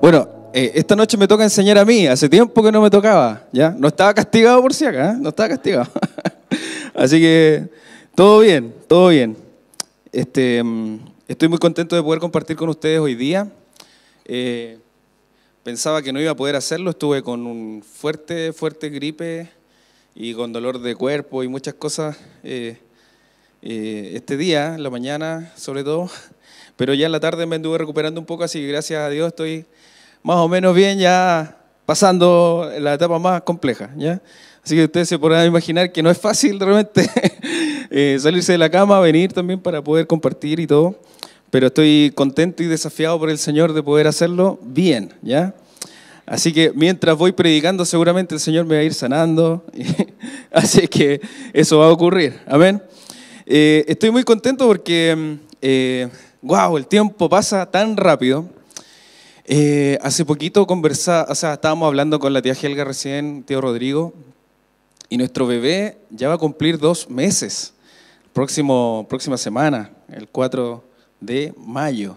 Bueno, eh, esta noche me toca enseñar a mí. Hace tiempo que no me tocaba, ¿ya? No estaba castigado por si acá, ¿eh? no estaba castigado. Así que todo bien, todo bien. Este, mm, estoy muy contento de poder compartir con ustedes hoy día. Eh, pensaba que no iba a poder hacerlo, estuve con un fuerte, fuerte gripe y con dolor de cuerpo y muchas cosas este día, la mañana sobre todo. Pero ya en la tarde me anduve recuperando un poco, así que gracias a Dios estoy más o menos bien, ya pasando la etapa más compleja. ¿ya? Así que ustedes se podrán imaginar que no es fácil realmente eh, salirse de la cama, venir también para poder compartir y todo. Pero estoy contento y desafiado por el Señor de poder hacerlo bien, ¿ya? Así que mientras voy predicando, seguramente el Señor me va a ir sanando. Así que eso va a ocurrir. Amén. Eh, estoy muy contento porque mm, eh, wow, el tiempo pasa tan rápido. Eh, hace poquito conversa, o sea, estábamos hablando con la tía Helga recién, tío Rodrigo, y nuestro bebé ya va a cumplir dos meses, próximo, próxima semana, el 4 de mayo.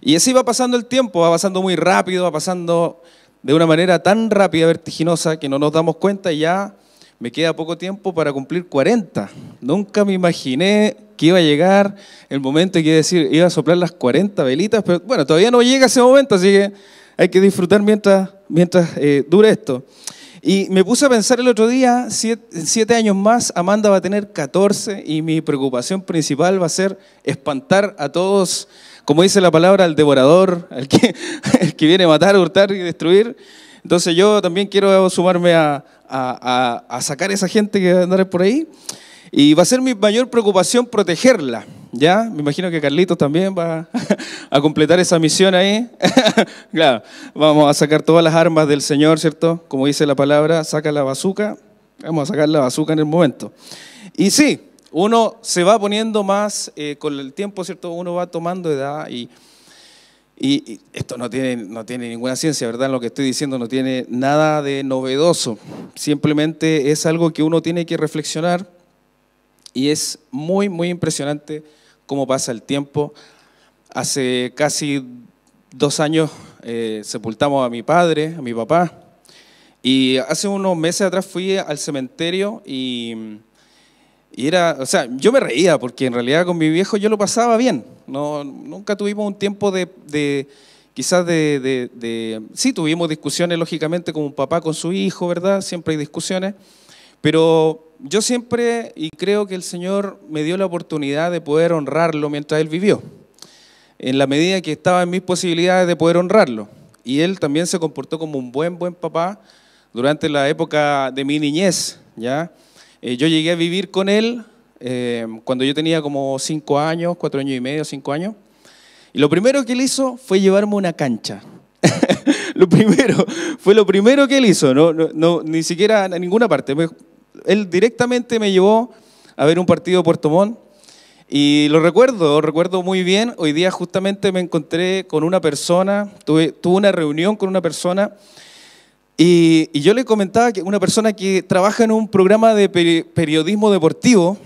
Y así va pasando el tiempo, va pasando muy rápido, va pasando de una manera tan rápida, vertiginosa, que no nos damos cuenta y ya me queda poco tiempo para cumplir 40. Nunca me imaginé que iba a llegar el momento que iba a decir, iba a soplar las 40 velitas, pero bueno, todavía no llega ese momento, así que hay que disfrutar mientras, mientras eh, dure esto. Y me puse a pensar el otro día, siete, años más, Amanda va a tener 14 y mi preocupación principal va a ser espantar a todos, como dice la palabra, al devorador, al que, que viene a matar, hurtar y destruir. Entonces yo también quiero sumarme a, a, a, a sacar a esa gente que va a andar por ahí. Y va a ser mi mayor preocupación protegerla. ¿Ya? Me imagino que Carlitos también va a completar esa misión ahí. claro, vamos a sacar todas las armas del Señor, ¿cierto? Como dice la palabra, saca la bazuca. Vamos a sacar la bazuca en el momento. Y sí, uno se va poniendo más eh, con el tiempo, ¿cierto? Uno va tomando edad y, esto no tiene, no tiene ninguna ciencia, ¿verdad? Lo que estoy diciendo no tiene nada de novedoso. Simplemente es algo que uno tiene que reflexionar y es muy, muy impresionante cómo pasa el tiempo. Hace casi dos años eh, sepultamos a mi padre, a mi papá, y hace unos meses atrás fui al cementerio y, y, era, o sea, yo me reía porque en realidad con mi viejo yo lo pasaba bien. No, nunca tuvimos un tiempo de, quizás de, de, de, sí tuvimos discusiones lógicamente como un papá con su hijo, ¿verdad? Siempre hay discusiones, pero yo siempre, y creo que el Señor me dio la oportunidad de poder honrarlo mientras Él vivió, en la medida que estaba en mis posibilidades de poder honrarlo. Y Él también se comportó como un buen, buen papá durante la época de mi niñez, ¿ya? Eh, yo llegué a vivir con Él eh, cuando yo tenía como cinco años, cuatro años y medio, cinco años. Y lo primero que él hizo fue llevarme una cancha. lo primero, fue lo primero que él hizo, no, no, ni siquiera a ninguna parte. me él directamente me llevó a ver un partido de Puerto Montt y lo recuerdo, lo recuerdo muy bien. Hoy día justamente me encontré con una persona, tuve, una reunión con una persona y, yo le comentaba que una persona que trabaja en un programa de periodismo deportivo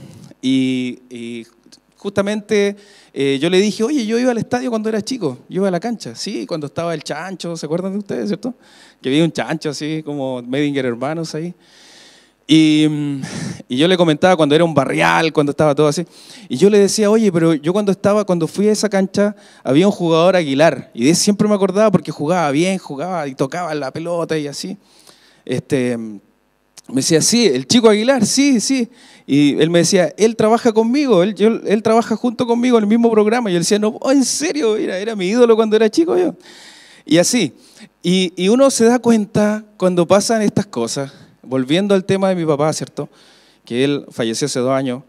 y, justamente eh, yo le dije, oye, yo iba al estadio cuando era chico, yo iba a la cancha, sí, cuando estaba el chancho, ¿se acuerdan de ustedes, cierto? Que había un chancho así, como Medinger Hermanos ahí. Mm, y, yo le comentaba cuando era un barrial, cuando estaba todo así. Y yo le decía, oye, pero yo cuando estaba, cuando fui a esa cancha, había un jugador Aguilar. Y de siempre me acordaba porque jugaba bien, jugaba y tocaba la pelota y así. Este, me decía, sí, el chico Aguilar, sí, sí. Y él me decía, él trabaja conmigo, él, trabaja junto conmigo en el mismo programa. Y yo le decía, no, en serio, era, mi ídolo cuando era chico yo. Y así. y uno se da cuenta cuando pasan estas cosas volviendo al tema de mi papá, ¿cierto? Que él falleció hace dos años,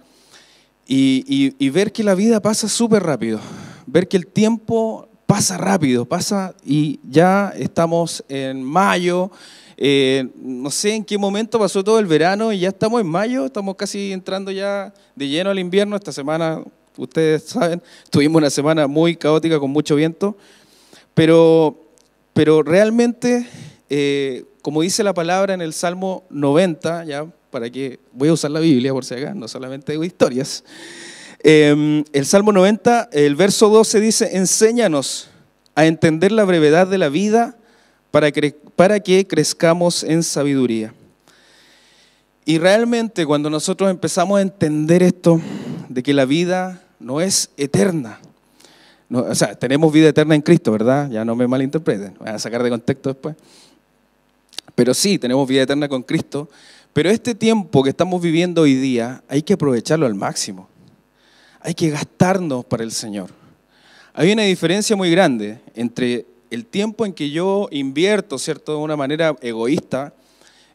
y, ver que la vida pasa súper rápido, ver que el tiempo pasa rápido, pasa y ya estamos en mayo, eh, no sé en qué momento pasó todo el verano y ya estamos en mayo, estamos casi entrando ya de lleno al invierno, esta semana, ustedes saben, tuvimos una semana muy caótica con mucho viento, pero, pero realmente... Eh, como dice la palabra en el Salmo 90, ya para que voy a usar la Biblia por si acaso, no solamente digo historias. Em, el Salmo 90, el verso 12 dice, enséñanos a entender la brevedad de la vida para que, para que crezcamos en sabiduría. Y realmente cuando nosotros empezamos a entender esto, de que la vida no es eterna, no, o sea, tenemos vida eterna en Cristo, ¿verdad? Ya no me malinterpreten, voy a sacar de contexto después. Pero sí, tenemos vida eterna con Cristo. Pero este tiempo que estamos viviendo hoy día hay que aprovecharlo al máximo. Hay que gastarnos para el Señor. Hay una diferencia muy grande entre el tiempo en que yo invierto, ¿cierto?, de una manera egoísta,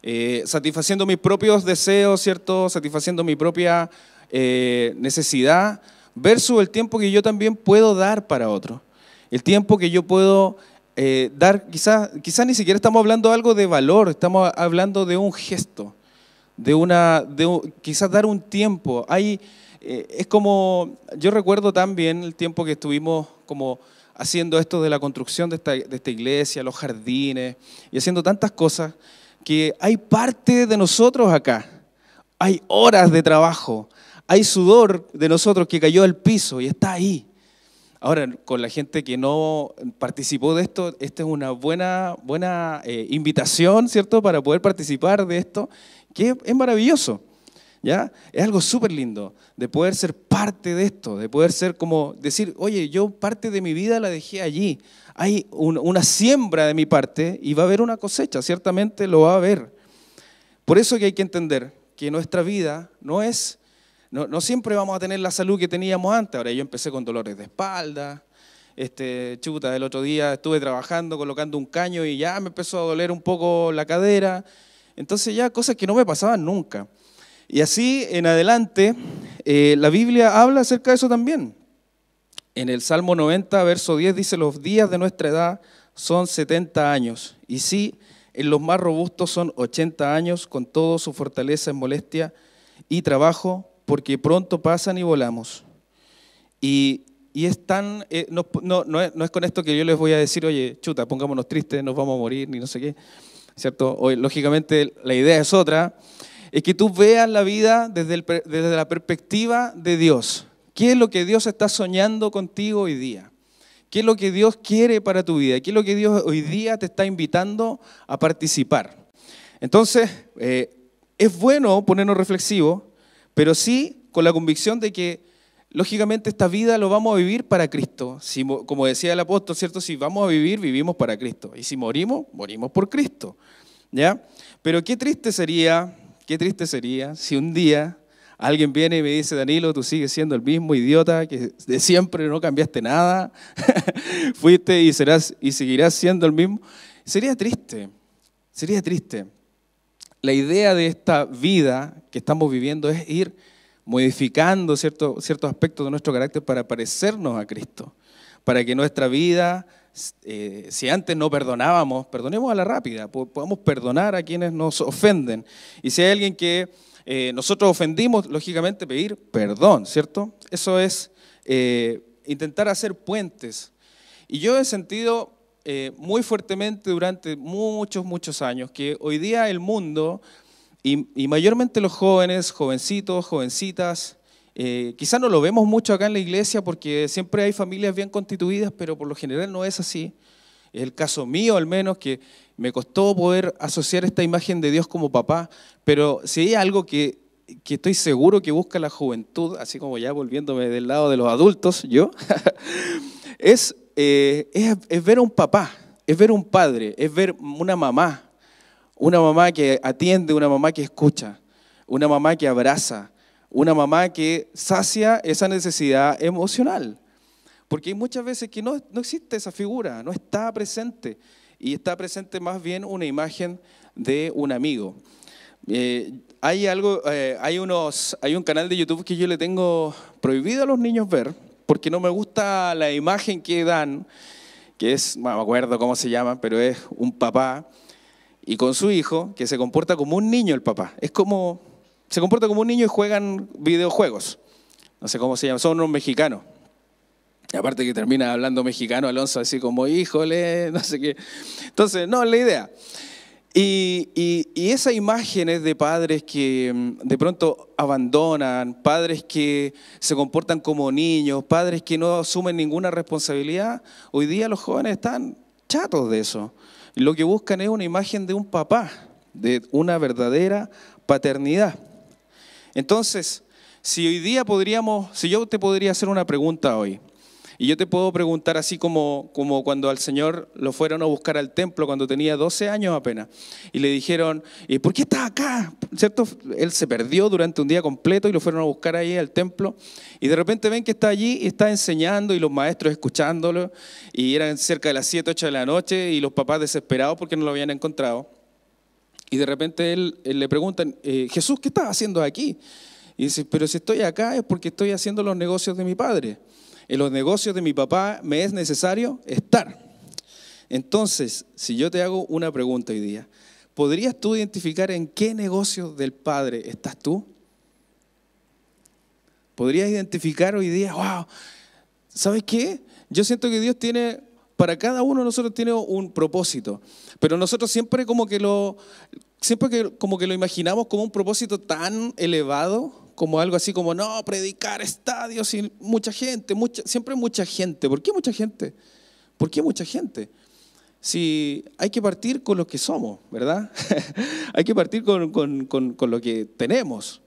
eh, satisfaciendo mis propios deseos, ¿cierto?, satisfaciendo mi propia eh, necesidad, versus el tiempo que yo también puedo dar para otro. El tiempo que yo puedo eh, dar, quizás ni siquiera estamos hablando algo de valor, estamos hablando de un gesto, de una, de, quizás dar un tiempo. Hay, eh, es como, yo recuerdo también el tiempo que estuvimos como haciendo esto de la construcción de esta, de esta iglesia, los jardines, y haciendo tantas cosas, que hay parte de nosotros acá, hay horas de trabajo, hay sudor de nosotros que cayó al piso y está ahí. Ahora, con la gente que no participó de esto, esta es una buena, buena eh, invitación, ¿cierto?, para poder participar de esto, que es maravilloso, ¿ya? Es algo súper lindo de poder ser parte de esto, de poder ser como decir, oye, yo parte de mi vida la dejé allí, hay una siembra de mi parte y va a haber una cosecha, ciertamente lo va a haber. Por eso que hay que entender que nuestra vida no es no, siempre vamos a tener la salud que teníamos antes. Ahora yo empecé con dolores de espalda. Este, chuta, el otro día estuve trabajando, colocando un caño y ya me empezó a doler un poco la cadera. Entonces ya cosas que no me pasaban nunca. Y así en adelante, eh, la Biblia habla acerca de eso también. En el Salmo 90, verso 10 dice, los días de nuestra edad son 70 años. Y sí, en los más robustos son 80 años, con toda su fortaleza en molestia y trabajo, porque pronto pasan y volamos. Y, y es tan, eh, no, es, con esto que yo les voy a decir, oye, chuta, pongámonos tristes, nos vamos a morir, ni no sé qué, ¿cierto? hoy lógicamente la idea es otra, es que tú veas la vida desde, desde la perspectiva de Dios. ¿Qué es lo que Dios está soñando contigo hoy día? ¿Qué es lo que Dios quiere para tu vida? ¿Qué es lo que Dios hoy día te está invitando a participar? Entonces, eh, es bueno ponernos reflexivos, pero sí con la convicción de que lógicamente esta vida lo vamos a vivir para Cristo. como decía el apóstol, ¿cierto? Si vamos a vivir, vivimos para Cristo. Y si morimos, morimos por Cristo. ¿Ya? Pero qué triste sería, qué triste sería si un día alguien viene y me dice, Danilo, tú sigues siendo el mismo idiota que de siempre no cambiaste nada, fuiste y, serás, y seguirás siendo el mismo. Sería triste, sería triste la idea de esta vida que estamos viviendo es ir modificando ciertos aspectos de nuestro carácter para parecernos a Cristo, para que nuestra vida, eh, si antes no perdonábamos, perdonemos a la rápida, podamos perdonar a quienes nos ofenden. Y si hay alguien que eh, nosotros ofendimos, lógicamente pedir perdón, ¿cierto? Eso es eh, intentar hacer puentes. Y yo he sentido eh, muy fuertemente durante muchos, muchos años, que hoy día el mundo, y, mayormente los jóvenes, jovencitos, jovencitas, eh, quizás no lo vemos mucho acá en la iglesia porque siempre hay familias bien constituidas, pero por lo general no es así. Es el caso mío al menos, que me costó poder asociar esta imagen de Dios como papá, pero si hay algo que, que estoy seguro que busca la juventud, así como ya volviéndome del lado de los adultos, yo, es eh, es, ver a un papá, es ver a un padre, es ver una mamá, una mamá que atiende, una mamá que escucha, una mamá que abraza, una mamá que sacia esa necesidad emocional. Porque hay muchas veces que no, existe esa figura, no está presente. Y está presente más bien una imagen de un amigo. Eh, hay algo, eh, hay unos, hay un canal de YouTube que yo le tengo prohibido a los niños ver, porque no me gusta la imagen que dan, que es, no me acuerdo cómo se llama, pero es un papá y con su hijo que se comporta como un niño el papá. Es como, se comporta como un niño y juegan videojuegos. No sé cómo se llama, son unos mexicanos. Y aparte que termina hablando mexicano Alonso así como, híjole, no sé qué. Entonces, no, es la idea. Y, esa esas imágenes de padres que mm, de pronto abandonan, padres que se comportan como niños, padres que no asumen ninguna responsabilidad, hoy día los jóvenes están chatos de eso. Lo que buscan es una imagen de un papá, de una verdadera paternidad. Entonces, si hoy día podríamos, si yo te podría hacer una pregunta hoy, y yo te puedo preguntar así como, como cuando al Señor lo fueron a buscar al templo cuando tenía 12 años apenas. Y le dijeron, ¿y por qué está acá? ¿Cierto? Él se perdió durante un día completo y lo fueron a buscar ahí al templo. Y de repente ven que está allí y está enseñando y los maestros escuchándolo. Y eran cerca de las 7, 8 de la noche y los papás desesperados porque no lo habían encontrado. Y de repente él, le preguntan, eh, Jesús, ¿qué estás haciendo aquí? Y dice, pero si estoy acá es porque estoy haciendo los negocios de mi padre. En los negocios de mi papá me es necesario estar. Entonces, si yo te hago una pregunta hoy día, ¿podrías tú identificar en qué negocio del Padre estás tú? ¿Podrías identificar hoy día, wow, ¿sabes qué? Yo siento que Dios tiene, para cada uno de nosotros tiene un propósito, pero nosotros siempre como que lo, siempre que, como que lo imaginamos como un propósito tan elevado como algo así como, no, predicar estadios y mucha gente, mucha, siempre mucha gente. ¿Por qué mucha gente? ¿Por qué mucha gente? Si hay que partir con lo que somos, ¿verdad? hay que partir con, lo que tenemos.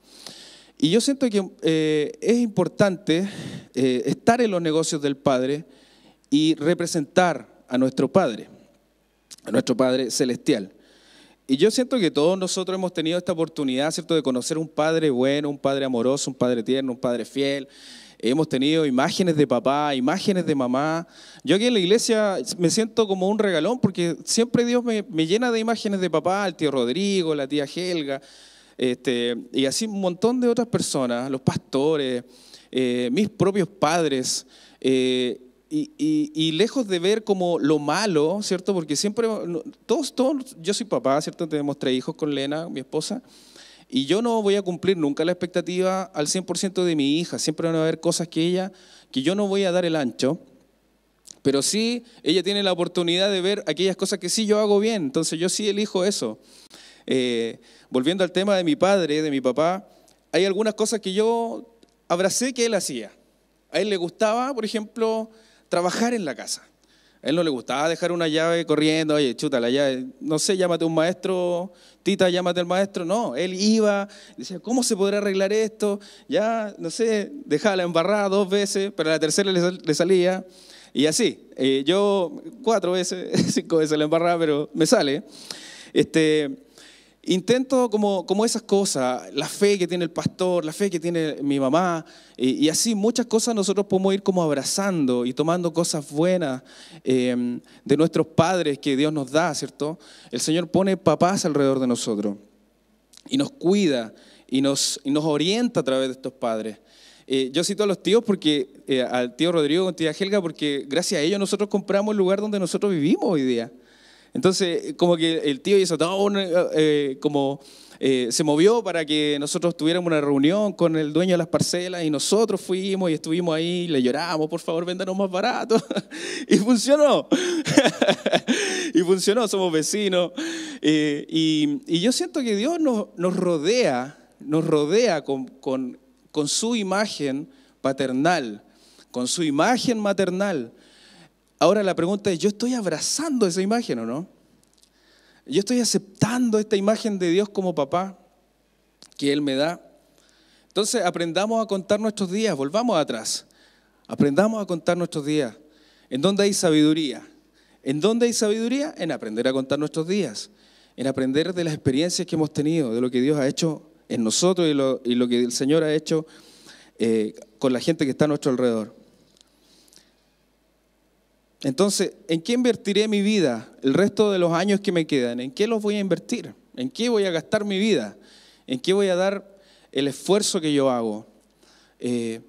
Y yo siento que eh, es importante eh, estar en los negocios del Padre y representar a nuestro Padre, a nuestro Padre Celestial. Y yo siento que todos nosotros hemos tenido esta oportunidad, ¿cierto?, de conocer un padre bueno, un padre amoroso, un padre tierno, un padre fiel. Hemos tenido imágenes de papá, imágenes de mamá. Yo aquí en la iglesia me siento como un regalón porque siempre Dios me, llena de imágenes de papá, el tío Rodrigo, la tía Helga, este, y así un montón de otras personas, los pastores, eh, mis propios padres. Eh, y, y, lejos de ver como lo malo, ¿cierto? Porque siempre, todos, todos, yo soy papá, ¿cierto? Tenemos tres hijos con Lena, mi esposa, y yo no voy a cumplir nunca la expectativa al 100% de mi hija. Siempre van a haber cosas que ella, que yo no voy a dar el ancho, pero sí ella tiene la oportunidad de ver aquellas cosas que sí yo hago bien, entonces yo sí elijo eso. Eh, volviendo al tema de mi padre, de mi papá, hay algunas cosas que yo abracé que él hacía. A él le gustaba, por ejemplo, trabajar en la casa. A él no le gustaba dejar una llave corriendo, oye, chuta la llave, no sé, llámate un maestro, tita, llámate al maestro. No, él iba, decía, ¿cómo se podrá arreglar esto? Ya, no sé, dejaba la embarrada dos veces, pero la tercera le, salía. Y así, eh, yo cuatro veces, cinco veces la embarrada, pero me sale. Este, Intento como, como esas cosas, la fe que tiene el pastor, la fe que tiene mi mamá, y, así muchas cosas nosotros podemos ir como abrazando y tomando cosas buenas em, de nuestros padres que Dios nos da, ¿cierto? El Señor pone papás alrededor de nosotros y nos cuida y nos, orienta a través de estos padres. Eh, yo cito a los tíos porque, eh, al tío Rodrigo, y a tía Helga, porque gracias a ellos nosotros compramos el lugar donde nosotros vivimos hoy día. Entonces, como que el tío hizo todo eh, eh, como eh, se movió para que nosotros tuviéramos una reunión con el dueño de las parcelas y nosotros fuimos y estuvimos ahí, le lloramos, por favor, véndanos más barato. y funcionó. y funcionó, somos vecinos. y, yo siento que Dios nos, rodea, nos rodea con su imagen paternal, con su imagen maternal, Ahora la pregunta es, ¿yo estoy abrazando esa imagen o no? ¿Yo estoy aceptando esta imagen de Dios como papá que Él me da? Entonces aprendamos a contar nuestros días, volvamos atrás, aprendamos a contar nuestros días. ¿En dónde hay sabiduría? ¿En dónde hay sabiduría? En aprender a contar nuestros días, en aprender de las experiencias que hemos tenido, de lo que Dios ha hecho en nosotros y lo, que el Señor ha hecho eh, con la gente que está a nuestro alrededor. Entonces, ¿en qué invertiré mi vida el resto de los años que me quedan? ¿En qué los voy a invertir? ¿En qué voy a gastar mi vida? ¿En qué voy a dar el esfuerzo que yo hago? Eh,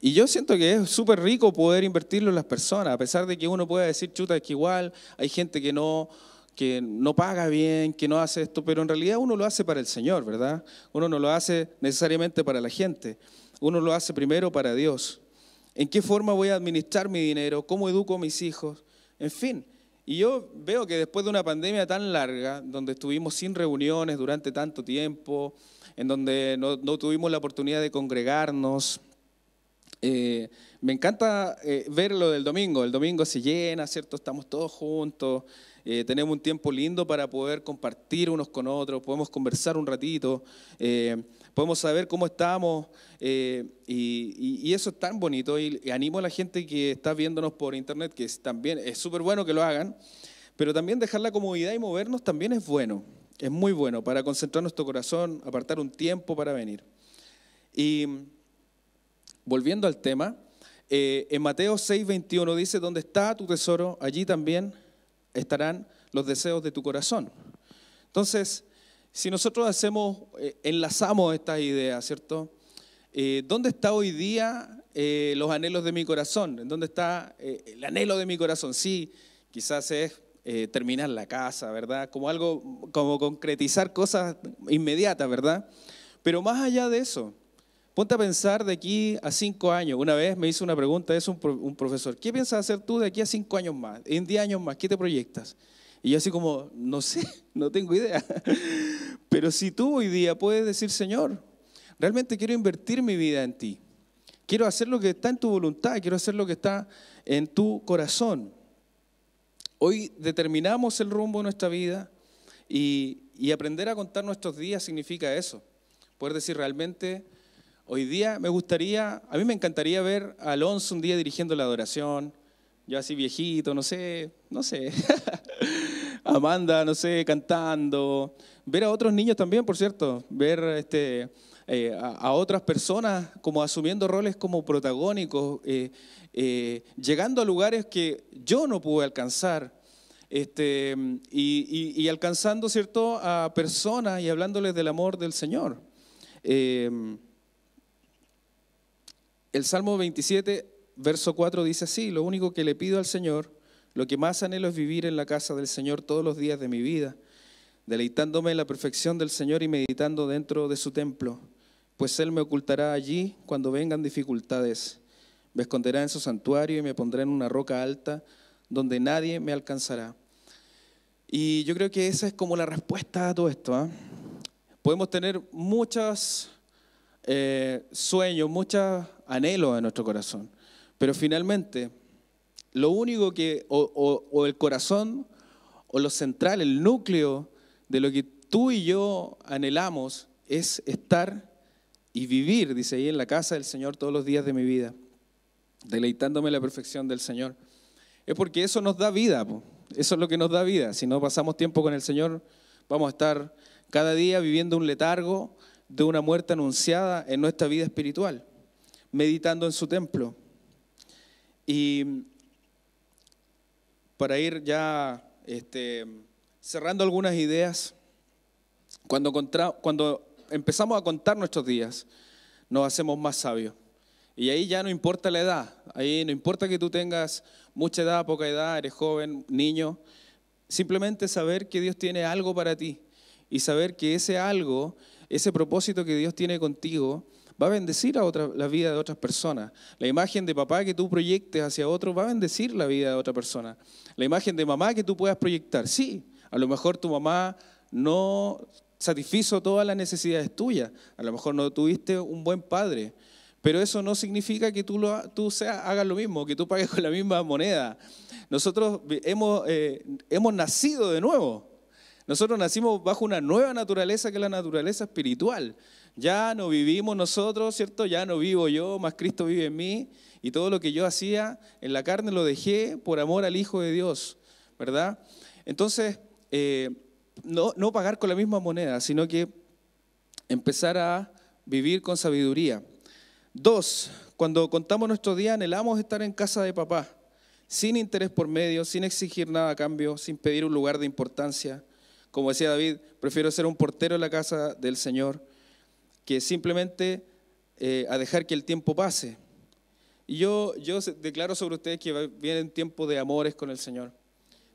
y yo siento que es súper rico poder invertirlo en las personas, a pesar de que uno pueda decir, chuta, es que igual hay gente que no, que no paga bien, que no hace esto, pero en realidad uno lo hace para el Señor, ¿verdad? Uno no lo hace necesariamente para la gente, uno lo hace primero para Dios en qué forma voy a administrar mi dinero, cómo educo a mis hijos, en fin. Y yo veo que después de una pandemia tan larga, donde estuvimos sin reuniones durante tanto tiempo, en donde no, tuvimos la oportunidad de congregarnos, eh, me encanta eh, ver lo del domingo. El domingo se llena, ¿cierto? Estamos todos juntos. Eh, tenemos un tiempo lindo para poder compartir unos con otros, podemos conversar un ratito, eh, podemos saber cómo estamos eh, y, eso es tan bonito y, animo a la gente que está viéndonos por internet, que también es súper bueno que lo hagan, pero también dejar la comodidad y movernos también es bueno, es muy bueno para concentrar nuestro corazón, apartar un tiempo para venir. Y volviendo al tema, en Mateo 6:21 dice, ¿Dónde está tu tesoro, allí también estarán los deseos de tu corazón. Entonces, si nosotros hacemos, eh, enlazamos estas ideas, ¿cierto? Eh, ¿Dónde está hoy día eh, los anhelos de mi corazón? ¿Dónde está el anhelo de mi corazón? Sí, quizás es terminar la casa, ¿verdad? Como algo, como concretizar cosas inmediatas, ¿verdad? Pero más allá de eso, Ponte a pensar de aquí a cinco años. Una vez me hizo una pregunta, es un, un profesor, ¿qué piensas hacer tú de aquí a cinco años más? En diez años más, ¿qué te proyectas? Y yo así como, no sé, no tengo idea. Pero si tú hoy día puedes decir, Señor, realmente quiero invertir mi vida en ti. Quiero hacer lo que está en tu voluntad, quiero hacer lo que está en tu corazón. Hoy determinamos el rumbo de nuestra vida y, y aprender a contar nuestros días significa eso. Poder decir realmente Hoy día me gustaría, a mí me encantaría ver a Alonso un día dirigiendo la adoración, yo así viejito, no sé, no sé. Amanda, no sé, cantando. Ver a otros niños también, por cierto. Ver este, eh, a, otras personas como asumiendo roles como protagónicos, eh, eh, llegando a lugares que yo no pude alcanzar. Este, y, y, alcanzando, ¿cierto?, a personas y hablándoles del amor del Señor. El Salmo 27, verso 4 dice así, lo único que le pido al Señor, lo que más anhelo es vivir en la casa del Señor todos los días de mi vida, deleitándome en la perfección del Señor y meditando dentro de su templo, pues Él me ocultará allí cuando vengan dificultades, me esconderá en su santuario y me pondrá en una roca alta donde nadie me alcanzará. Y yo creo que esa es como la respuesta a todo esto. ¿ah? Podemos tener muchas eh, sueños, muchos anhelos en nuestro corazón. Pero finalmente, lo único que, o, el corazón, o lo central, el núcleo de lo que tú y yo anhelamos es estar y vivir, dice ahí, en la casa del Señor todos los días de mi vida, deleitándome la perfección del Señor. Es porque eso nos da vida, eso es lo que nos da vida. Si no pasamos tiempo con el Señor, vamos a estar cada día viviendo un letargo, de una muerte anunciada en nuestra vida espiritual, meditando en su templo. Y para ir ya este, cerrando algunas ideas, cuando, cuando empezamos a contar nuestros días, nos hacemos más sabios. Y ahí ya no importa la edad, ahí no importa que tú tengas mucha edad, poca edad, eres joven, niño, simplemente saber que Dios tiene algo para ti y saber que ese algo ese propósito que Dios tiene contigo va a bendecir la vida de otras personas. La imagen de papá que tú proyectes hacia otro va a bendecir la vida de otra persona. La imagen de mamá que tú puedas proyectar, sí, a lo mejor tu mamá no satisfizo todas las necesidades tuyas, a lo mejor no tuviste un buen padre, pero eso no significa que tú, lo, hagas lo mismo, que tú pagues con la misma moneda. Nosotros eh, hemos nacido de nuevo. Nosotros nacimos bajo una nueva naturaleza que es la naturaleza espiritual. Ya no vivimos nosotros, ¿cierto? Ya no vivo yo, más Cristo vive en mí. Y todo lo que yo hacía en la carne lo dejé por amor al Hijo de Dios, ¿verdad? Entonces, eh, no, no pagar con la misma moneda, sino que empezar a vivir con sabiduría. Dos, cuando contamos nuestro día anhelamos estar en casa de papá, sin interés por medio, sin exigir nada a cambio, sin pedir un lugar de importancia, como decía David, prefiero ser un portero en la casa del Señor que simplemente eh, a dejar que el tiempo pase. Y yo, yo declaro sobre ustedes que viene un tiempo de amores con el Señor,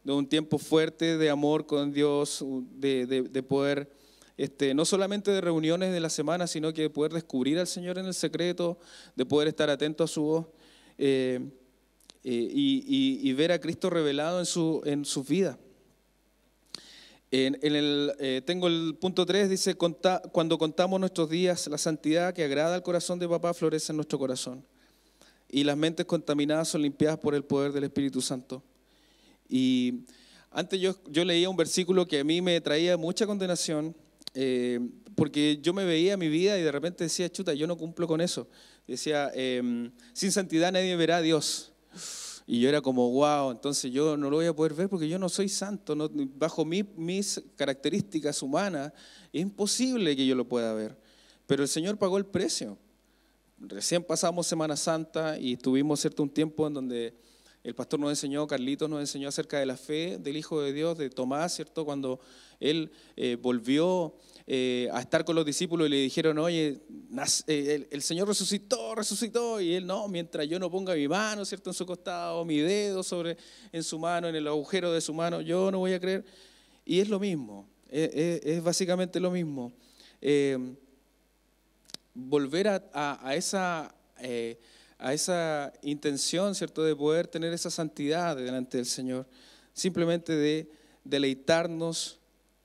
de un tiempo fuerte de amor con Dios, de, de, poder... Este, no solamente de reuniones de la semana, sino que de poder descubrir al Señor en el secreto, de poder estar atento a su voz eh, eh, y, y, ver a Cristo revelado en, su, en sus vidas el, eh, tengo el punto 3, dice, cuando contamos nuestros días, la santidad que agrada al corazón de papá florece en nuestro corazón. Y las mentes contaminadas son limpiadas por el poder del Espíritu Santo. Y antes yo, yo leía un versículo que a mí me traía mucha condenación, eh, porque yo me veía mi vida y de repente decía, chuta, yo no cumplo con eso. Decía, em, sin santidad nadie verá a Dios. Y yo era como, wow, entonces yo no lo voy a poder ver porque yo no soy santo, bajo mis características humanas es imposible que yo lo pueda ver. Pero el Señor pagó el precio. Recién pasamos Semana Santa y tuvimos cierto un tiempo en donde el pastor nos enseñó, Carlitos nos enseñó acerca de la fe del Hijo de Dios, de Tomás, ¿cierto? Cuando él eh, volvió eh, a estar con los discípulos y le dijeron, oye, eh, el, Señor resucitó, resucitó, y él no, mientras yo no ponga mi mano, ¿cierto?, en su costado, mi dedo sobre, en su mano, en el agujero de su mano, yo no voy a creer. Y es lo mismo, e, e, es, básicamente lo mismo. Em, volver a, esa... Eh, a esa intención, ¿cierto?, de poder tener esa santidad delante del Señor, simplemente de deleitarnos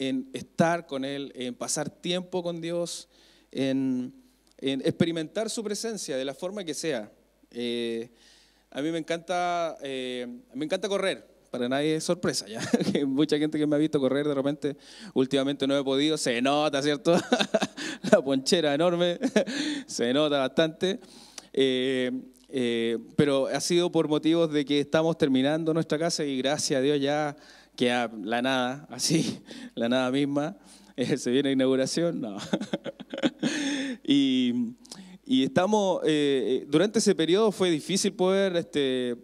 en estar con Él, en pasar tiempo con Dios, en, experimentar su presencia de la forma que sea. Eh, a mí me encanta, eh, me encanta correr, para nadie es sorpresa ya. Mucha gente que me ha visto correr de repente, últimamente no he podido, se nota, ¿cierto? la ponchera enorme, se nota bastante. Eh, pero ha sido por motivos de que estamos terminando nuestra casa y gracias a Dios ya queda la nada, así, la nada misma. Eh, se viene inauguración, no. y, estamos, eh, eh, durante ese periodo fue difícil poder este,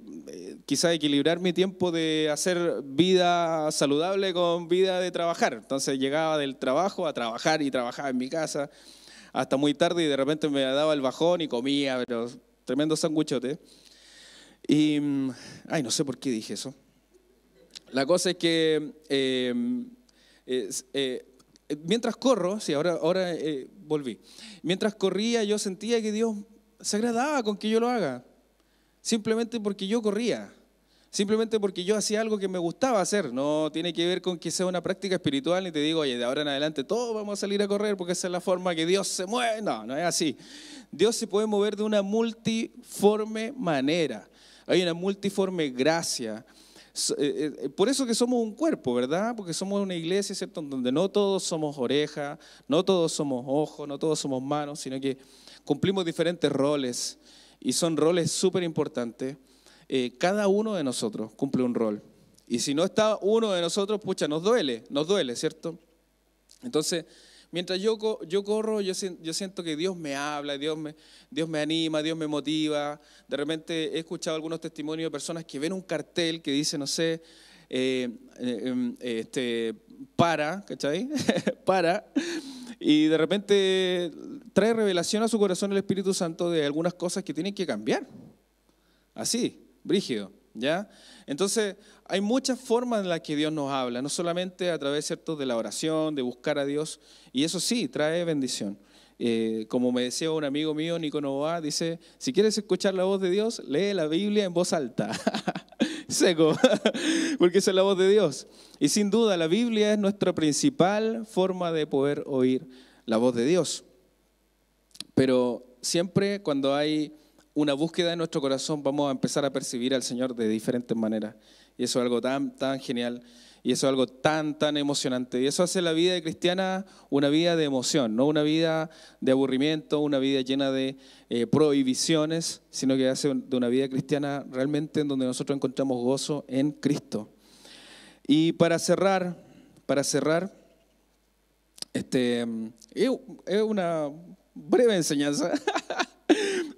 quizá equilibrar mi tiempo de hacer vida saludable con vida de trabajar. Entonces llegaba del trabajo a trabajar y trabajaba en mi casa hasta muy tarde y de repente me daba el bajón y comía, pero tremendo sanguchote. Y, mm, ay, no sé por qué dije eso. La cosa es que em, eh, mientras corro, sí, ahora, ahora eh, volví, mientras corría yo sentía que Dios se agradaba con que yo lo haga, simplemente porque yo corría simplemente porque yo hacía algo que me gustaba hacer. No tiene que ver con que sea una práctica espiritual y te digo, oye, de ahora en adelante todos vamos a salir a correr porque esa es la forma que Dios se mueve. No, no es así. Dios se puede mover de una multiforme manera. Hay una multiforme gracia eh, eh, eh, por eso que somos un cuerpo, ¿verdad? Porque somos una iglesia, ¿cierto? Donde no todos somos oreja, no todos somos ojos, no todos somos manos, sino que cumplimos diferentes roles y son roles súper importantes. cada uno de nosotros cumple un rol. Y si no está uno de nosotros, pucha, nos duele, nos duele, ¿cierto? Entonces, Mientras yo, corro, yo, siento que Dios me habla, Dios me, anima, Dios me motiva. De repente he escuchado algunos testimonios de personas que ven un cartel que dice, no sé, eh, eh, em, este, para, ¿cachai? para. Y de repente trae revelación a su corazón el Espíritu Santo de algunas cosas que tienen que cambiar. Así, brígido, ¿ya? Entonces, hay muchas formas en las que Dios nos habla, no solamente a través de la oración, de buscar a Dios, y eso sí, trae bendición. Eh, como me decía un amigo mío, Nico Novoa, dice, si quieres escuchar la voz de Dios, lee la Biblia en voz alta. Seco, porque esa es la voz de Dios. Y sin duda, la Biblia es nuestra principal forma de poder oír la voz de Dios. Pero siempre cuando hay una búsqueda en nuestro corazón, vamos a empezar a percibir al Señor de diferentes maneras. Y eso es algo tan, tan genial. Y eso es algo tan, tan emocionante. Y eso hace la vida cristiana una vida de emoción, no una vida de aburrimiento, una vida llena de eh, prohibiciones, sino que hace de una vida cristiana realmente en donde nosotros encontramos gozo en Cristo. Y para cerrar, para cerrar, este, mm, es una breve enseñanza.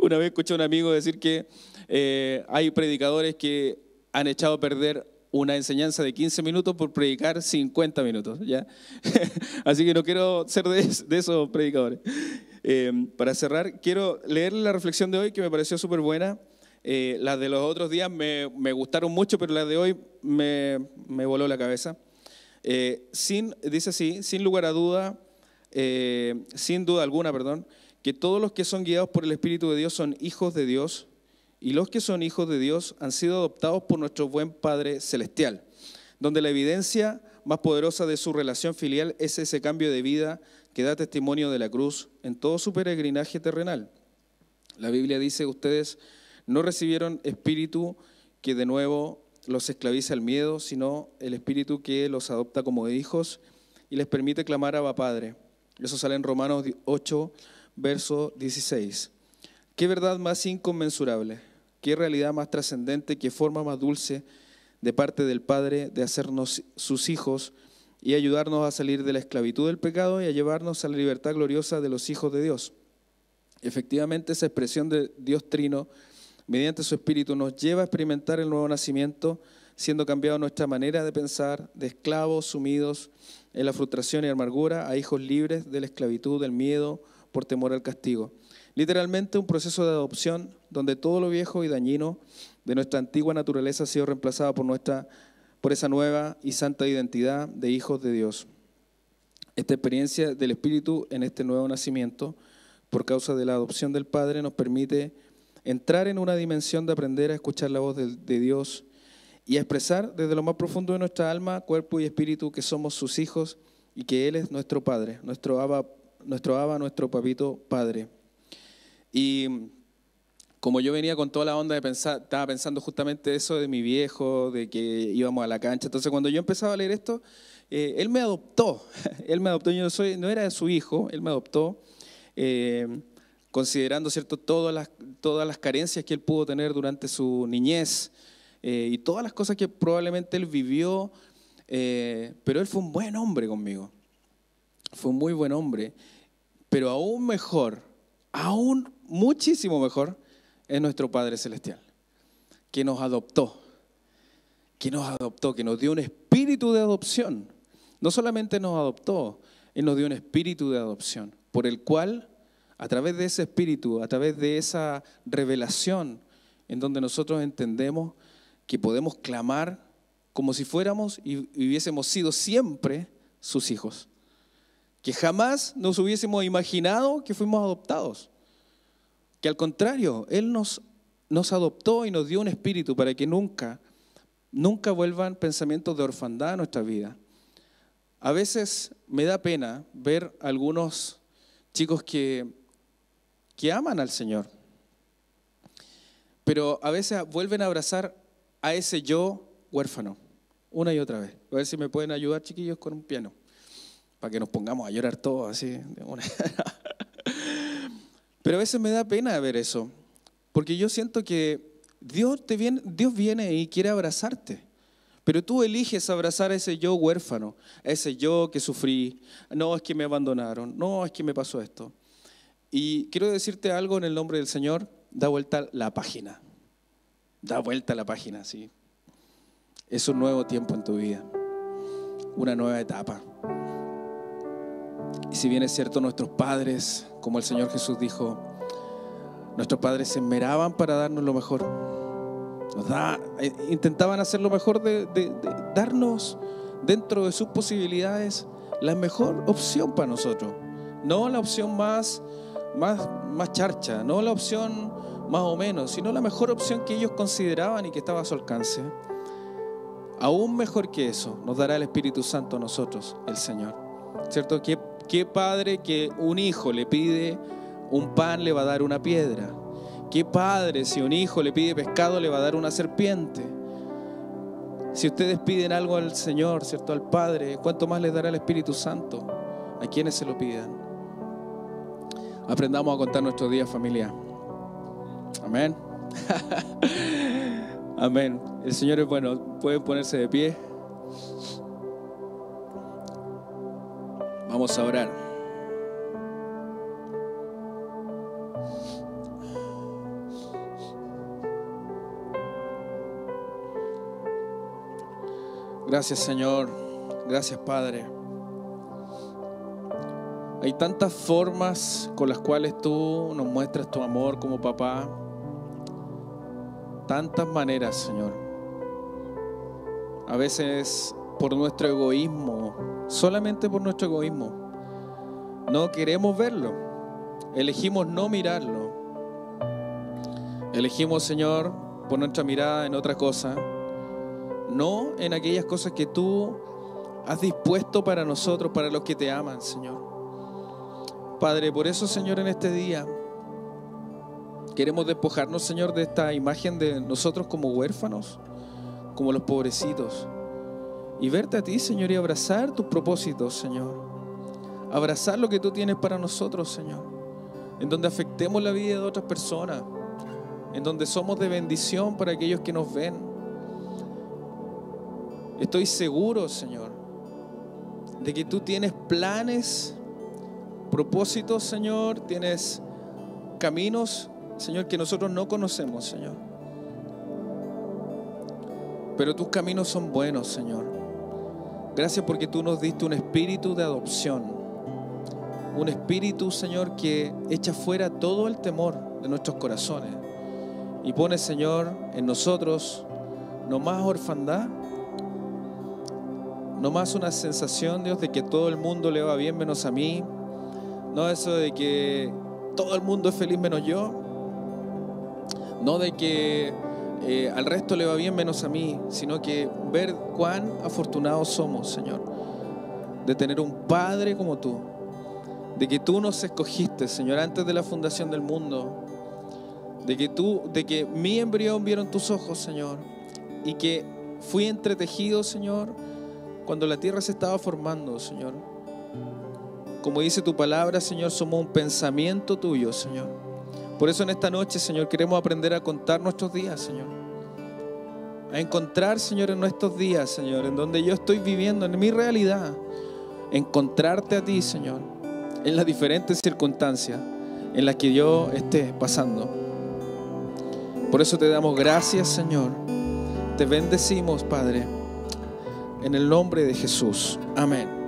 Una vez escuché a un amigo decir que eh, hay predicadores que han echado a perder una enseñanza de 15 minutos por predicar 50 minutos. ¿ya? Así que no quiero ser de, esos predicadores. Em, para cerrar, quiero leer la reflexión de hoy que me pareció súper buena. Eh, las de los otros días me, gustaron mucho, pero las de hoy me, voló la cabeza. Eh, sin, dice así, sin lugar a duda, sin duda alguna, perdón, que todos los que son guiados por el Espíritu de Dios son hijos de Dios y los que son hijos de Dios han sido adoptados por nuestro buen Padre Celestial, donde la evidencia más poderosa de su relación filial es ese cambio de vida que da testimonio de la cruz en todo su peregrinaje terrenal. La Biblia dice, ustedes no recibieron espíritu que de nuevo los esclaviza el miedo, sino el espíritu que los adopta como hijos y les permite clamar a va Padre. Eso sale en Romanos 8, verso 16. ¿Qué verdad más inconmensurable? ¿Qué realidad más trascendente? ¿Qué forma más dulce de parte del Padre de hacernos sus hijos y ayudarnos a salir de la esclavitud del pecado y a llevarnos a la libertad gloriosa de los hijos de Dios? Efectivamente, esa expresión de Dios Trino, mediante su Espíritu, nos lleva a experimentar el nuevo nacimiento, siendo cambiada nuestra manera de pensar, de esclavos sumidos en la frustración y amargura, a hijos libres de la esclavitud, del miedo, por temor al castigo. Literalmente un proceso de adopción donde todo lo viejo y dañino de nuestra antigua naturaleza ha sido reemplazado por, nuestra, por esa nueva y santa identidad de hijos de Dios. Esta experiencia del Espíritu en este nuevo nacimiento, por causa de la adopción del Padre, nos permite entrar en una dimensión de aprender a escuchar la voz de, Dios y a expresar desde lo más profundo de nuestra alma, cuerpo y espíritu que somos sus hijos y que Él es nuestro Padre, nuestro Abba nuestro Abba, nuestro papito padre. Y como yo venía con toda la onda de pensar, estaba pensando justamente eso de mi viejo, de que íbamos a la cancha. Entonces, cuando yo empezaba a leer esto, eh, él me adoptó. él me adoptó. Yo no, soy, no era su hijo, él me adoptó. Eh, considerando ¿cierto? Todas, las, todas las carencias que él pudo tener durante su niñez eh, y todas las cosas que probablemente él vivió, pero él fue un buen hombre conmigo fue un muy buen hombre, pero aún mejor, aún muchísimo mejor, es nuestro Padre Celestial, que nos adoptó, que nos adoptó, que nos dio un espíritu de adopción. No solamente nos adoptó, Él nos dio un espíritu de adopción, por el cual, a través de ese espíritu, a través de esa revelación, en donde nosotros entendemos que podemos clamar como si fuéramos y hubiésemos sido siempre sus hijos que jamás nos hubiésemos imaginado que fuimos adoptados. Que al contrario, Él nos, adoptó y nos dio un espíritu para que nunca, nunca vuelvan pensamientos de orfandad a nuestra vida. A veces me da pena ver algunos chicos que, que aman al Señor, pero a veces vuelven a abrazar a ese yo huérfano, una y otra vez. A ver si me pueden ayudar, chiquillos, con un piano para que nos pongamos a llorar todos así. Pero a veces me da pena ver eso, porque yo siento que Dios, te viene, Dios viene y quiere abrazarte. Pero tú eliges abrazar a ese yo huérfano, a ese yo que sufrí, no es que me abandonaron, no es que me pasó esto. Y quiero decirte algo en el nombre del Señor, da vuelta la página, da vuelta la página, sí. Es un nuevo tiempo en tu vida, una nueva etapa. Y si bien es cierto, nuestros padres, como el Señor Jesús dijo, nuestros padres se esmeraban para darnos lo mejor. Eh, intentaban hacer lo mejor de, darnos dentro de sus posibilidades la mejor opción para nosotros. No la opción más, más, más charcha, no la opción más o menos, sino la mejor opción que ellos consideraban y que estaba a su alcance. Aún mejor que eso nos dará el Espíritu Santo a nosotros, el Señor. ¿Cierto? ¿Qué padre que un hijo le pide un pan le va a dar una piedra? ¿Qué padre si un hijo le pide pescado le va a dar una serpiente? Si ustedes piden algo al Señor, ¿cierto? Al Padre, ¿cuánto más les dará el Espíritu Santo a quienes se lo pidan? Aprendamos a contar nuestros días, familia. Amén. Amén. El Señor es bueno. Pueden ponerse de pie. Vamos a orar. Gracias Señor, gracias Padre. Hay tantas formas con las cuales tú nos muestras tu amor como papá. Tantas maneras, Señor. A veces por nuestro egoísmo, solamente por nuestro egoísmo. No queremos verlo. Elegimos no mirarlo. Elegimos, Señor, por nuestra mirada en otra cosa. No en aquellas cosas que tú has dispuesto para nosotros, para los que te aman, Señor. Padre, por eso, Señor, en este día queremos despojarnos, Señor, de esta imagen de nosotros como huérfanos, como los pobrecitos y verte a ti, Señor, y abrazar tus propósitos, Señor. Abrazar lo que tú tienes para nosotros, Señor. En donde afectemos la vida de otras personas. En donde somos de bendición para aquellos que nos ven. Estoy seguro, Señor, de que tú tienes planes, propósitos, Señor. Tienes caminos, Señor, que nosotros no conocemos, Señor. Pero tus caminos son buenos, Señor Gracias porque tú nos diste un espíritu de adopción. Un espíritu, Señor, que echa fuera todo el temor de nuestros corazones. Y pone, Señor, en nosotros no más orfandad, no más una sensación, Dios, de que todo el mundo le va bien menos a mí. No eso de que todo el mundo es feliz menos yo. No de que eh, al resto le va bien menos a mí, sino que ver cuán afortunados somos, Señor, de tener un Padre como tú, de que tú nos escogiste, Señor, antes de la fundación del mundo, de que tú, de que mi embrión vieron tus ojos, Señor, y que fui entretejido, Señor, cuando la tierra se estaba formando, Señor. Como dice tu palabra, Señor, somos un pensamiento tuyo, Señor. Por eso en esta noche, Señor, queremos aprender a contar nuestros días, Señor. A encontrar, Señor, en nuestros días, Señor, en donde yo estoy viviendo, en mi realidad. Encontrarte a ti, Señor, en las diferentes circunstancias en las que yo esté pasando. Por eso te damos gracias, Señor. Te bendecimos, Padre. En el nombre de Jesús. Amén.